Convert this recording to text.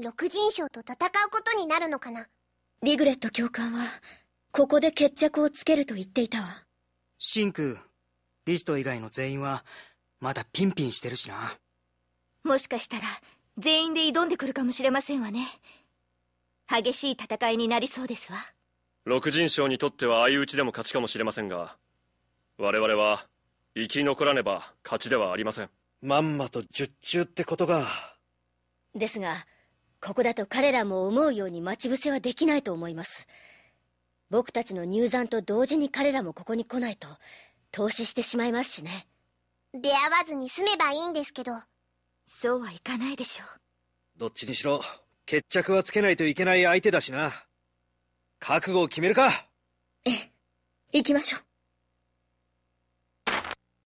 六人将と戦うことになるのかなリグレット教官はここで決着をつけると言っていたわ真空リスト以外の全員はまだピンピンしてるしなもしかしたら全員で挑んでくるかもしれませんわね激しい戦いになりそうですわ六人将にとっては相打ちでも勝ちかもしれませんが我々は生き残らねば勝ちではありませんまんまと術中ってことがですがここだと彼らも思うように待ち伏せはできないと思います僕たちの入山と同時に彼らもここに来ないと投資してしまいますしね出会わずに済めばいいんですけどそうはいかないでしょうどっちにしろ決着はつけないといけない相手だしな覚悟を決めるかええ行きましょう